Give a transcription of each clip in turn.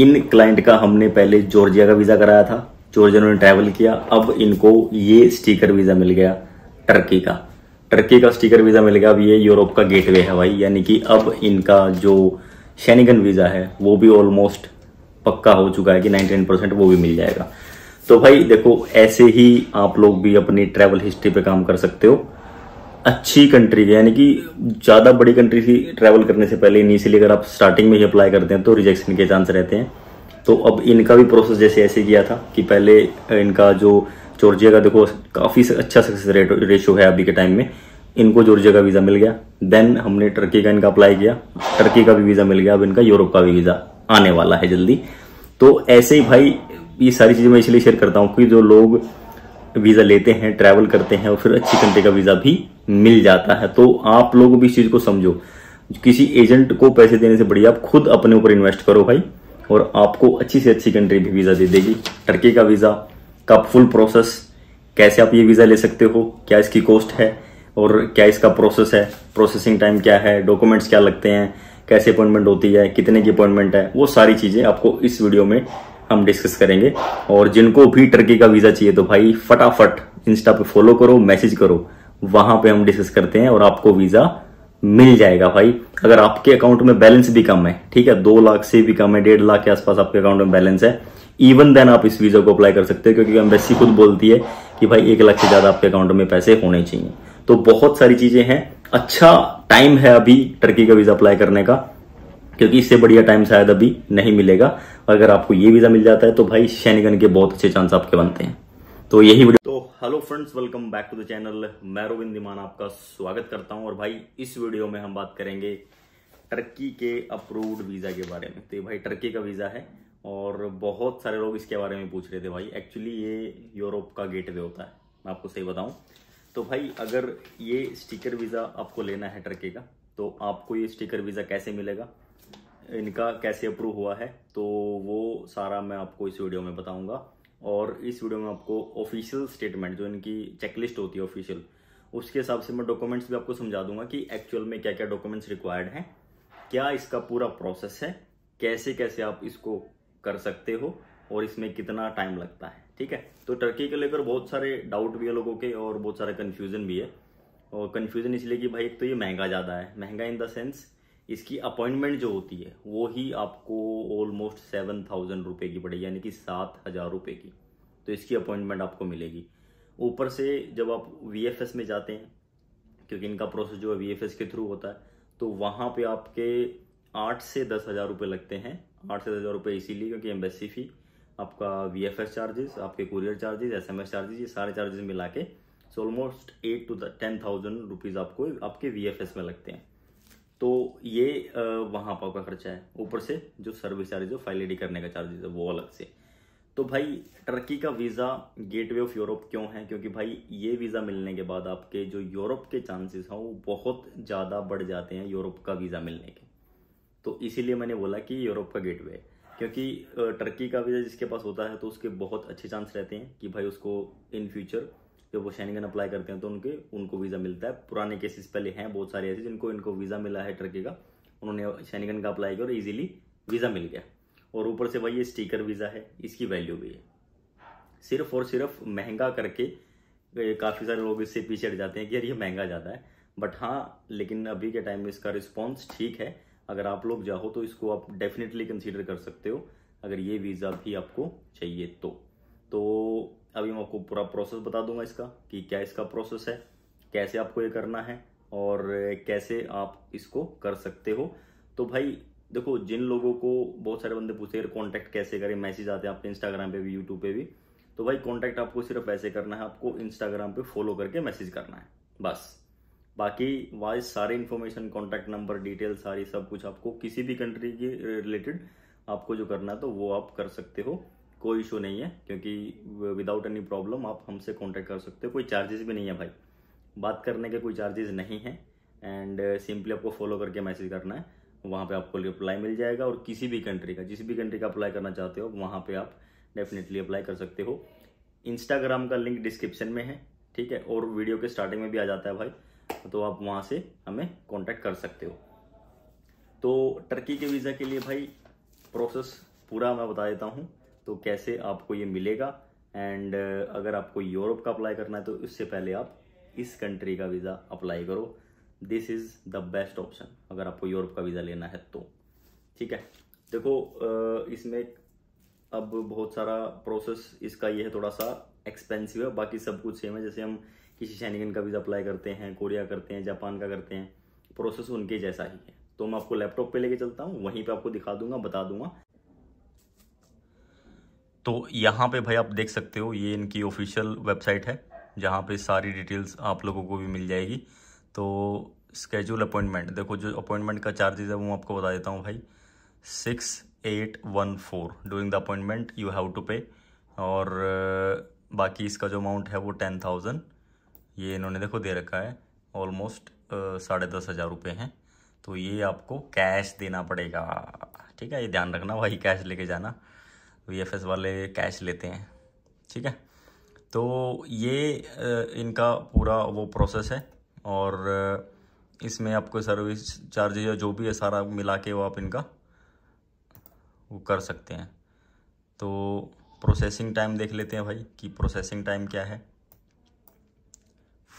इन client का हमने पहले जॉर्जिया का वीजा कराया था जॉर्जिया ने ट्रैवल किया अब इनको ये स्टिकर वीजा मिल गया टर्की का टर्की का स्टिकर वीजा मिल गया अब ये यूरोप का गेटवे है भाई यानी कि अब इनका जो शैनिगन वीजा है वो भी ऑलमोस्ट पक्का हो चुका है कि 99 परसेंट वो भी मिल जाएगा तो भाई देखो ऐसे ही आप लोग भी अपनी ट्रैवल हिस्ट्री पे काम कर सकते हो अच्छी कंट्री के यानी कि ज़्यादा बड़ी कंट्री थी ट्रैवल करने से पहले इनिशियली अगर आप स्टार्टिंग में ही अप्लाई करते हैं तो रिजेक्शन के चांस रहते हैं तो अब इनका भी प्रोसेस जैसे ऐसे किया था कि पहले इनका जो जॉर्जिया का देखो काफ़ी अच्छा सक्सेस रेट रेशो है अभी के टाइम में इनको जॉर्जिया का वीज़ा मिल गया देन हमने टर्की का इनका अप्लाई किया टर्की का भी वीज़ा मिल गया अब इनका यूरोप का भी वीज़ा आने वाला है जल्दी तो ऐसे ही भाई ये सारी चीज़ें मैं इसलिए शेयर करता हूँ कि जो लोग वीज़ा लेते हैं ट्रैवल करते हैं और फिर अच्छी कंट्री का वीज़ा भी मिल जाता है तो आप लोग भी इस चीज़ को समझो किसी एजेंट को पैसे देने से बढ़िया आप खुद अपने ऊपर इन्वेस्ट करो भाई और आपको अच्छी से अच्छी कंट्री भी वीज़ा दे देगी टर्की का वीज़ा का फुल प्रोसेस कैसे आप ये वीज़ा ले सकते हो क्या इसकी कॉस्ट है और क्या इसका प्रोसेस है प्रोसेसिंग टाइम क्या है डॉक्यूमेंट्स क्या लगते हैं कैसे अपॉइंटमेंट होती है कितने की अपॉइंटमेंट है वो सारी चीज़ें आपको इस वीडियो में हम डिस्कस करेंगे और जिनको भी टर्की का वीज़ा चाहिए तो भाई फटाफट इंस्टा पे फॉलो करो मैसेज करो वहां पे हम डिस्कस करते हैं और आपको वीज़ा मिल जाएगा भाई अगर आपके अकाउंट में बैलेंस भी कम है ठीक है दो लाख से भी कम है डेढ़ लाख के आसपास आपके अकाउंट में बैलेंस है इवन देन आप इस वीज़ा को अप्लाई कर सकते हो क्योंकि एम्बेसी खुद बोलती है कि भाई एक लाख से ज़्यादा आपके अकाउंट में पैसे होने चाहिए तो बहुत सारी चीज़ें हैं अच्छा टाइम है अभी टर्की का वीज़ा अप्लाई करने का क्योंकि इससे बढ़िया टाइम शायद अभी नहीं मिलेगा अगर आपको ये वीज़ा मिल जाता है तो भाई शैनिगन के बहुत अच्छे चांस आपके बनते हैं तो यही वीडियो तो hello friends welcome back to the channel मैं रोविंद दिमान आपका स्वागत करता हूं और भाई इस वीडियो में हम बात करेंगे टर्की के अप्रूव्ड वीज़ा के बारे में तो भाई टर्की का वीज़ा है और बहुत सारे लोग इसके बारे में पूछ रहे थे भाई एक्चुअली ये यूरोप का गेट होता है मैं आपको सही बताऊं तो भाई अगर ये स्टिकर वीज़ा आपको लेना है टर्की का तो आपको ये स्टिकर वीज़ा कैसे मिलेगा इनका कैसे अप्रूव हुआ है तो वो सारा मैं आपको इस वीडियो में बताऊंगा और इस वीडियो में आपको ऑफिशियल स्टेटमेंट जो इनकी चेकलिस्ट होती है ऑफिशियल उसके हिसाब से मैं डॉक्यूमेंट्स भी आपको समझा दूंगा कि एक्चुअल में क्या क्या डॉक्यूमेंट्स रिक्वायर्ड हैं क्या इसका पूरा प्रोसेस है कैसे कैसे आप इसको कर सकते हो और इसमें कितना टाइम लगता है ठीक है तो टर्की को लेकर बहुत सारे डाउट भी है लोगों के और बहुत सारे कन्फ्यूजन भी है और कन्फ्यूजन इसलिए कि भाई एक तो ये महंगा ज़्यादा है महंगा इन द सेंस इसकी अपॉइंटमेंट जो होती है वो ही आपको ऑलमोस्ट सेवन थाउजेंड रुपये की पड़ेगी यानी कि सात हज़ार रुपये की तो इसकी अपॉइंटमेंट आपको मिलेगी ऊपर से जब आप वी में जाते हैं क्योंकि इनका प्रोसेस जो है वी के थ्रू होता है तो वहाँ पे आपके आठ से दस हज़ार रुपये लगते हैं आठ से दस हज़ार रुपये इसीलिए क्योंकि एम्बेसी फ़ी आपका वी चार्जेस आपके कुरियर चार्जेस एस चार्जेस ये सारे चार्जेस मिला के so almost eight to ten thousand rupees आपको आपके वी में लगते हैं तो ये वहाँ पर आपका खर्चा है ऊपर से जो सर्विस चार्जेस फाइल रेडी करने का चार्जेस है वो अलग से तो भाई टर्की का वीज़ा गेटवे ऑफ यूरोप क्यों है क्योंकि भाई ये वीज़ा मिलने के बाद आपके जो यूरोप के चांसेस हैं वो बहुत ज़्यादा बढ़ जाते हैं यूरोप का वीज़ा मिलने के तो इसीलिए मैंने बोला कि यूरोप का गेटवे है क्योंकि टर्की का वीज़ा जिसके पास होता है तो उसके बहुत अच्छे चांस रहते हैं कि भाई उसको इन फ्यूचर जब वो शैनिगन अप्लाई करते हैं तो उनके उनको वीज़ा मिलता है पुराने केसेस पहले हैं बहुत सारे ऐसे जिनको इनको वीज़ा मिला है टर्की का उन्होंने शैनिगन का अप्लाई किया और ईजिली वीज़ा मिल गया और ऊपर से भाई ये स्टीकर वीज़ा है इसकी वैल्यू भी है सिर्फ और सिर्फ महंगा करके काफ़ी सारे लोग इससे पीछे हट जाते हैं कि यार ये महंगा ज़्यादा है बट हाँ लेकिन अभी के टाइम में इसका रिस्पॉन्स ठीक है अगर आप लोग जाओ तो इसको आप डेफिनेटली कंसीडर कर सकते हो अगर ये वीज़ा भी आपको चाहिए तो तो अभी मैं आपको पूरा प्रोसेस बता दूंगा इसका कि क्या इसका प्रोसेस है कैसे आपको ये करना है और कैसे आप इसको कर सकते हो तो भाई देखो जिन लोगों को बहुत सारे बंदे पूछते हैं कॉन्टैक्ट कैसे करें मैसेज आते हैं आपके इंस्टाग्राम पे भी यूट्यूब पे भी तो भाई कॉन्टैक्ट आपको सिर्फ ऐसे करना है आपको इंस्टाग्राम पे फॉलो करके मैसेज करना है बस बाकी वाइज सारे इन्फॉर्मेशन कॉन्टैक्ट नंबर डिटेल सारी सब कुछ आपको किसी भी कंट्री के रिलेटेड आपको जो करना है तो वो आप कर सकते हो कोई इशू नहीं है क्योंकि विदाउट एनी प्रॉब्लम आप हमसे कॉन्टैक्ट कर सकते हो कोई चार्जेस भी नहीं है भाई बात करने के कोई चार्जेस नहीं है एंड सिंपली आपको फॉलो करके मैसेज करना है वहाँ पे आपको अप्लाई मिल जाएगा और किसी भी कंट्री का जिस भी कंट्री का अप्लाई करना चाहते हो वहाँ पे आप डेफिनेटली अप्लाई कर सकते हो इंस्टाग्राम का लिंक डिस्क्रिप्शन में है ठीक है और वीडियो के स्टार्टिंग में भी आ जाता है भाई तो आप वहाँ से हमें कॉन्टैक्ट कर सकते हो तो टर्की के वीज़ा के लिए भाई प्रोसेस पूरा मैं बता देता हूँ तो कैसे आपको ये मिलेगा एंड uh, अगर आपको यूरोप का अप्लाई करना है तो इससे पहले आप इस कंट्री का वीज़ा अप्लाई करो this is the best option अगर आपको यूरोप का वीज़ा लेना है तो ठीक है देखो uh, इसमें अब बहुत सारा प्रोसेस इसका ये है थोड़ा सा एक्सपेंसिव है बाकी सब कुछ सेम है जैसे हम किसी सैनिकन का वीज़ा अप्लाई करते हैं कोरिया करते हैं जापान का करते हैं प्रोसेस उनके जैसा ही है तो मैं आपको लैपटॉप पे लेके चलता हूँ वहीं पे आपको दिखा दूंगा बता दूंगा तो यहाँ पे भाई आप देख सकते हो ये इनकी ऑफिशियल वेबसाइट है जहाँ पे सारी डिटेल्स आप लोगों को भी मिल जाएगी तो स्केड्यूल अपॉइंटमेंट देखो जो अपॉइंटमेंट का चार्जेज है वो आपको बता देता हूँ भाई six eight one four during the appointment you have to pay और बाकी इसका जो अमाउंट है वो टेन थाउजेंड ये इन्होंने देखो दे रखा है ऑलमोस्ट साढ़े दस हज़ार रुपये हैं तो ये आपको कैश देना पड़ेगा ठीक है ये ध्यान रखना भाई कैश लेके जाना एस वाले कैश लेते हैं ठीक है तो ये इनका पूरा वो प्रोसेस है और इसमें आपको सर्विस चार्जेज या जो भी है सारा मिला के वो आप इनका वो कर सकते हैं तो प्रोसेसिंग टाइम देख लेते हैं भाई कि प्रोसेसिंग टाइम क्या है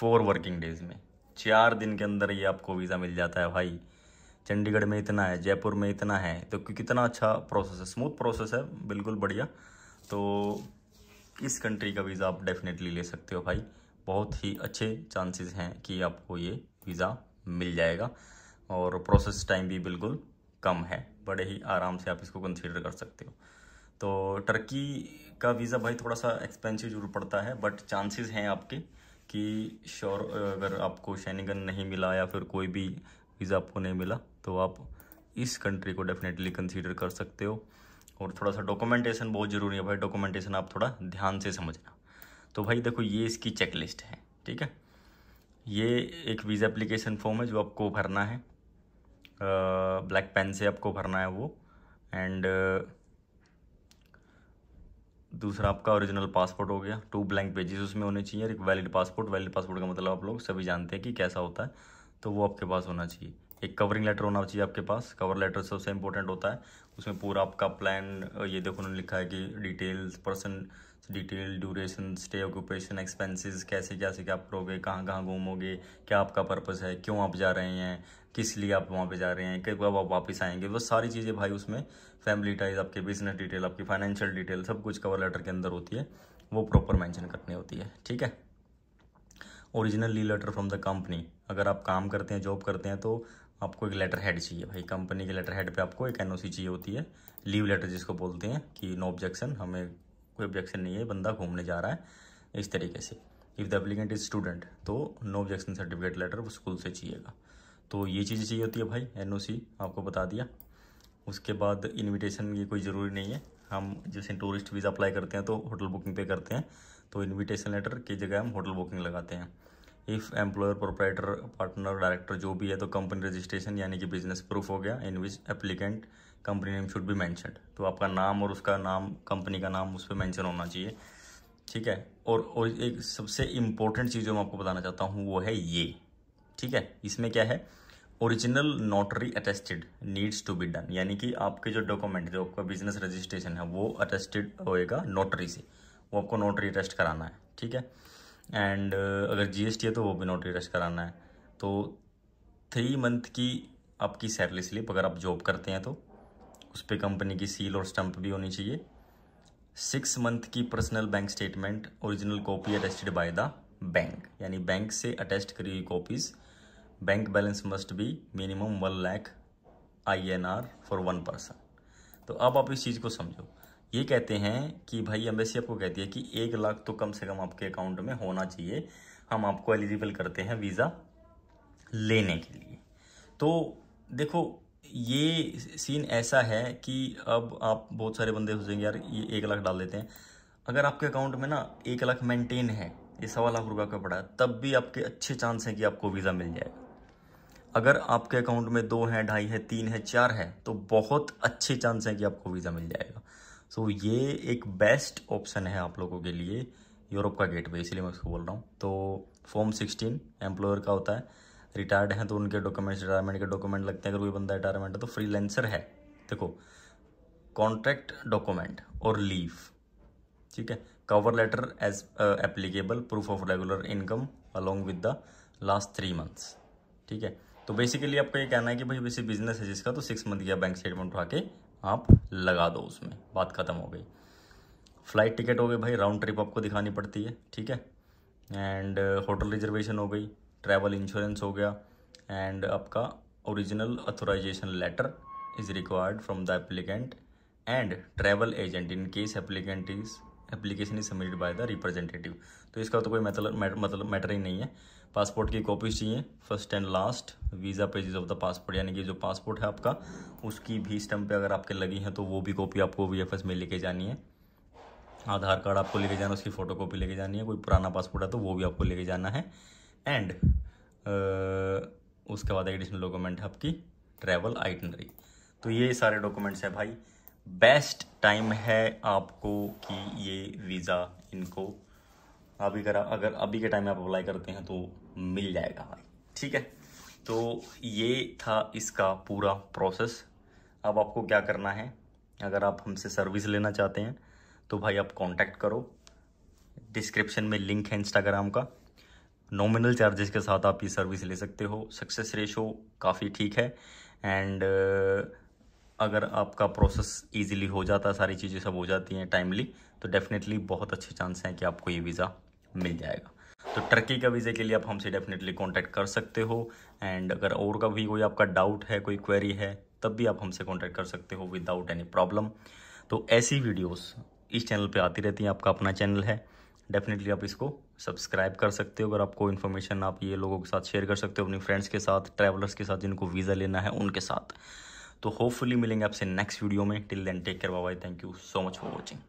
फोर वर्किंग डेज में चार दिन के अंदर ये आपको वीज़ा मिल जाता है भाई चंडीगढ़ में इतना है जयपुर में इतना है तो कितना अच्छा प्रोसेस है स्मूथ प्रोसेस है बिल्कुल बढ़िया तो इस कंट्री का वीज़ा आप डेफिनेटली ले सकते हो भाई बहुत ही अच्छे चांसेस हैं कि आपको ये वीज़ा मिल जाएगा और प्रोसेस टाइम भी बिल्कुल कम है बड़े ही आराम से आप इसको कंसीडर कर सकते हो तो टर्की का वीज़ा भाई थोड़ा सा एक्सपेंसिव जरूर पड़ता है बट चांसेस हैं आपके कि श्योर अगर आपको शैनिगन नहीं मिला या फिर कोई भी वीज़ा आपको नहीं मिला तो आप इस कंट्री को डेफिनेटली कंसीडर कर सकते हो और थोड़ा सा डॉक्यूमेंटेशन बहुत ज़रूरी है भाई डॉक्यूमेंटेशन आप थोड़ा ध्यान से समझना तो भाई देखो ये इसकी चेकलिस्ट है ठीक है ये एक वीज़ा एप्लीकेशन फॉर्म है जो आपको भरना है ब्लैक पेन से आपको भरना है वो एंड दूसरा आपका ओरिजिनल पासपोर्ट हो गया टू ब्लैंक पेजेस उसमें होने चाहिए और एक वैलिड पासपोर्ट वैलिड पासपोर्ट का मतलब आप लोग सभी जानते हैं कि कैसा होता है तो वो आपके पास होना चाहिए एक कवरिंग लेटर होना चाहिए आपके पास कवर लेटर सबसे इंपॉर्टेंट होता है उसमें पूरा आपका प्लान ये देखो उन्होंने लिखा है कि details person detail duration stay occupation expenses कैसे कैसे क्या आप करोगे कहाँ कहाँ घूमोगे क्या आपका पर्पस है क्यों आप जा रहे हैं किस लिए आप वहाँ पे जा रहे हैं कब आप वापस आएंगे वो सारी चीज़ें भाई उसमें फैमिली टाइज आपके बिजनेस डिटेल आपकी फाइनेंशियल डिटेल सब कुछ कवर लेटर के अंदर होती है वो प्रॉपर मैंशन करनी होती है ठीक है ओरिजिनल ली लेटर फ्रॉम द कंपनी अगर आप काम करते हैं जॉब करते हैं तो आपको एक लेटर हेड चाहिए भाई कंपनी के लेटर हेड पे आपको एक एनओसी चाहिए होती है लीव लेटर जिसको बोलते हैं कि नो ऑब्जेक्शन हमें कोई ऑब्जेक्शन नहीं है बंदा घूमने जा रहा है इस तरीके से if the applicant is student तो नो ऑब्जेक्शन सर्टिफिकेट लेटर वो स्कूल से चाहिएगा तो ये चीज़ें चाहिए होती है भाई एन आपको बता दिया उसके बाद इन्विटेशन की कोई ज़रूरी नहीं है हम जैसे टूरिस्ट वीज़ा अप्लाई करते हैं तो होटल बुकिंग पे करते हैं तो इनविटेशन लेटर की जगह हम होटल बुकिंग लगाते हैं if employer proprietor partner director जो भी है तो कंपनी रजिस्ट्रेशन यानी कि बिजनेस प्रूफ हो गया in which applicant company name should be mentioned तो आपका नाम और उसका नाम कंपनी का नाम उस पर मैंशन होना चाहिए ठीक है और और एक सबसे इम्पोर्टेंट चीज़ जो मैं आपको बताना चाहता हूँ वो है ये ठीक है इसमें क्या है original notary attested needs to be done यानी कि आपके जो डॉक्यूमेंट जो आपका बिजनेस रजिस्ट्रेशन है वो अटेस्टेड होएगा नोटरी से वो आपको नोटरी अटेस्ट कराना है ठीक है एंड uh, अगर जीएसटी है तो वो भी नोटरी रश कराना है तो थ्री मंथ की आपकी सैलरी स्लिप अगर आप जॉब करते हैं तो उस पर कंपनी की सील और स्टंप भी होनी चाहिए सिक्स मंथ की personal bank statement original copy attested by the bank यानी बैंक से अटेस्ट करी हुई copies bank balance must be minimum one lakh I N R for one person तो अब आप इस चीज़ को समझो ये कहते हैं कि भाई एम्बेसी आपको कहती है कि एक लाख तो कम से कम आपके अकाउंट में होना चाहिए हम आपको एलिजिबल करते हैं वीज़ा लेने के लिए तो देखो ये सीन ऐसा है कि अब आप बहुत सारे बंदे जाएंगे यार ये एक लाख डाल देते हैं अगर आपके अकाउंट में ना एक लाख मेंटेन है ये सवा लाख रुपये का पड़ा है तब भी आपके अच्छे चांस हैं कि आपको वीज़ा मिल जाएगा अगर आपके अकाउंट में दो है ढाई है तीन है चार है तो बहुत अच्छे चांस हैं कि आपको वीज़ा मिल जाएगा सो so, ये एक बेस्ट ऑप्शन है आप लोगों के लिए यूरोप का गेटवे इसलिए मैं उसको बोल रहा हूँ तो फॉर्म सिक्सटीन एम्प्लॉयर का होता है रिटायर्ड हैं तो उनके डॉक्यूमेंट्स रिटायरमेंट के डॉक्यूमेंट लगते हैं अगर कोई बंदा रिटायरमेंट है तो फ्रीलेंसर है देखो कॉन्ट्रैक्ट डॉक्यूमेंट और लीव ठीक है cover letter as applicable proof of regular income along with the last three months ठीक है तो बेसिकली आपका ये कहना है कि भाई वैसे बिजनेस है जिसका तो सिक्स मंथ या बैंक स्टेटमेंट उठा के आप लगा दो उसमें बात ख़त्म हो गई फ़्लाइट टिकट हो गई भाई राउंड ट्रिप आपको दिखानी पड़ती है ठीक है एंड होटल रिजर्वेशन हो गई ट्रैवल इंश्योरेंस हो गया एंड आपका original authorization letter is required from the applicant and travel agent in case applicant is application is submitted by the representative तो इसका तो कोई मतलब मतलब मैटर ही नहीं है पासपोर्ट की कॉपीज चाहिए first and last visa pages of the passport यानी कि जो पासपोर्ट है आपका उसकी भी स्टम्प पे अगर आपके लगी हैं तो वो भी कॉपी आपको वी में लेके जानी है आधार कार्ड आपको लेके जाना उसकी फ़ोटो कॉपी लेके जानी है कोई पुराना पासपोर्ट है तो वो भी आपको लेके जाना है एंड उसके बाद एडिशनल डॉक्यूमेंट है आपकी ट्रैवल आइटनरी तो ये सारे डॉक्यूमेंट्स हैं भाई बेस्ट टाइम है आपको कि ये वीज़ा इनको अभी अगर अगर अभी के टाइम में आप अप्लाई करते हैं तो मिल जाएगा भाई ठीक है तो ये था इसका पूरा प्रोसेस अब आपको क्या करना है अगर आप हमसे सर्विस लेना चाहते हैं तो भाई आप कांटेक्ट करो डिस्क्रिप्शन में लिंक है इंस्टाग्राम का नॉमिनल चार्जेस के साथ आप ये सर्विस ले सकते हो सक्सेस रेशो काफ़ी ठीक है एंड uh, अगर आपका प्रोसेस इजीली हो जाता सारी चीज़ें सब हो जाती हैं टाइमली तो डेफिनेटली बहुत अच्छे चांस हैं कि आपको ये वीज़ा मिल जाएगा तो टर्की का वीज़े के लिए आप हमसे डेफिनेटली कांटेक्ट कर सकते हो एंड अगर और का भी कोई आपका डाउट है कोई क्वेरी है तब भी आप हमसे कांटेक्ट कर सकते हो विदाउट एनी प्रॉब्लम तो ऐसी वीडियोस इस चैनल पे आती रहती हैं आपका अपना चैनल है डेफिनेटली आप इसको सब्सक्राइब कर सकते हो अगर आपको इन्फॉर्मेशन आप ये लोगों के साथ शेयर कर सकते हो अपनी फ्रेंड्स के साथ ट्रैवलर्स के साथ जिनको वीज़ा लेना है उनके साथ तो होपफुली मिलेंगे आपसे नेक्स्ट वीडियो में till then take care bye thank you so much for watching